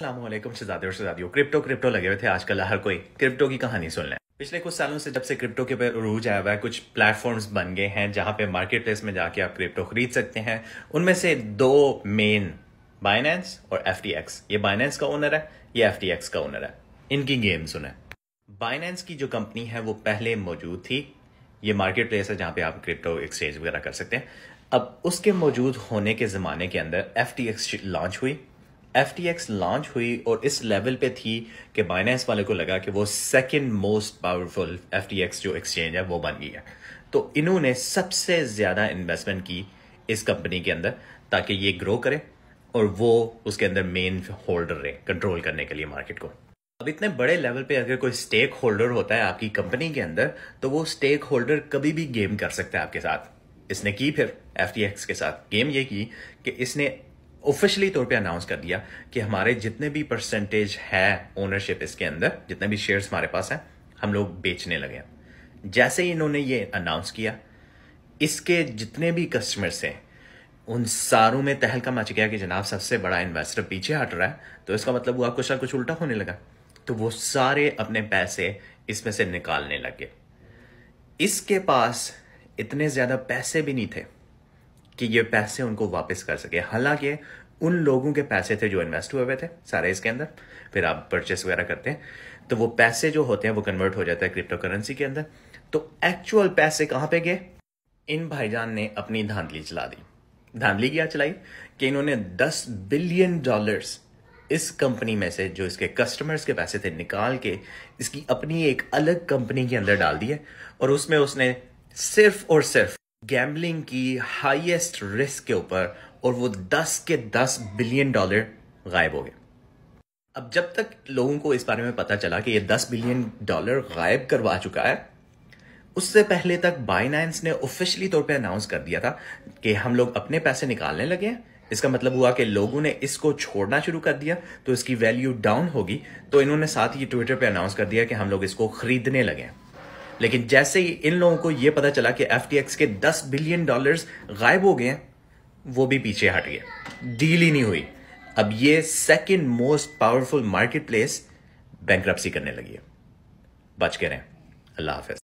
से शहजादे और शहजादियों क्रिप्टो क्रिप्टो लगे हुए थे आजकल हर कोई क्रिप्टो की कहानी सुन लें पिछले कुछ सालों से जब से क्रिप्टो के ऊपर रूज आया हुआ है कुछ प्लेटफॉर्म्स बन गए हैं जहां पे मार्केट प्लेस में जाके आप क्रिप्टो खरीद सकते हैं उनमें से दो मेन बाइनेंस और एफ ये बाइनेंस का ओनर है ये एफ का ओनर है इनकी गेम सुने बाइनेंस की जो कंपनी है वो पहले मौजूद थी ये मार्केट प्लेस है जहां पे आप क्रिप्टो एक्सचेंज वगैरह कर सकते हैं अब उसके मौजूद होने के ज़माने के अंदर एफ लॉन्च हुई एफ टी एक्स लॉन्च हुई और इस लेवल पे थी कि बाइनेंस वाले को लगा कि वो second most powerful F T X जो एक्सचेंज है वो बन गई है तो इन्होंने सबसे ज़्यादा इन्वेस्टमेंट की इस कंपनी के अंदर ताकि ये ग्रो करे और वो उसके अंदर मेन होल्डर रहे कंट्रोल करने के लिए मार्केट को अब इतने बड़े लेवल पे अगर कोई स्टेक होल्डर होता है आपकी कंपनी के अंदर तो वो स्टेक होल्डर कभी भी गेम कर सकता है आपके साथ इसने की फिर एफ के साथ गेम ये की कि इसने ऑफिशियली तौर पे अनाउंस कर दिया कि हमारे जितने भी परसेंटेज है ओनरशिप इसके अंदर जितने भी शेयर्स हमारे पास हैं हम लोग बेचने लगे जैसे ही इन्होंने ये अनाउंस किया इसके जितने भी कस्टमर्स हैं उन सारों में तहलका मच गया कि जनाब सबसे बड़ा इन्वेस्टर पीछे हट रहा है तो इसका मतलब हुआ कुछ ना कुछ उल्टा होने लगा तो वो सारे अपने पैसे इसमें से निकालने लगे इसके पास इतने ज़्यादा पैसे भी नहीं थे कि ये पैसे उनको वापस कर सके हालांकि उन लोगों के पैसे थे जो इन्वेस्ट हुए हुए थे सारे इसके अंदर फिर आप परचेस वगैरह करते हैं तो वो पैसे जो होते हैं वो कन्वर्ट हो जाता है क्रिप्टो करेंसी के अंदर तो एक्चुअल पैसे कहां पे गए इन भाईजान ने अपनी धांधली चला दी धांधली क्या चलाई कि इन्होंने 10 बिलियन डॉलर्स इस कंपनी में से जो इसके कस्टमर्स के पैसे थे निकाल के इसकी अपनी एक अलग कंपनी के अंदर डाल दिए और उसमें उसने सिर्फ और सिर्फ गैम्बलिंग की हाईएस्ट रिस्क के ऊपर और वो 10 के 10 बिलियन डॉलर गायब हो गए अब जब तक लोगों को इस बारे में पता चला कि ये 10 बिलियन डॉलर गायब करवा चुका है उससे पहले तक बाइनाइंस ने ऑफिशियली तौर पे अनाउंस कर दिया था कि हम लोग अपने पैसे निकालने लगे हैं इसका मतलब हुआ कि लोगों ने इसको छोड़ना शुरू कर दिया तो इसकी वैल्यू डाउन होगी तो इन्होंने साथ ही ट्विटर पे अनाउंस कर दिया कि हम लोग इसको खरीदने लगे हैं लेकिन जैसे ही इन लोगों को यह पता चला कि एफ के 10 बिलियन डॉलर्स गायब हो गए वो भी पीछे हट गए डील ही नहीं हुई अब ये second most powerful market place bank करने लगी है बच के रहें अल्लाह हाफिज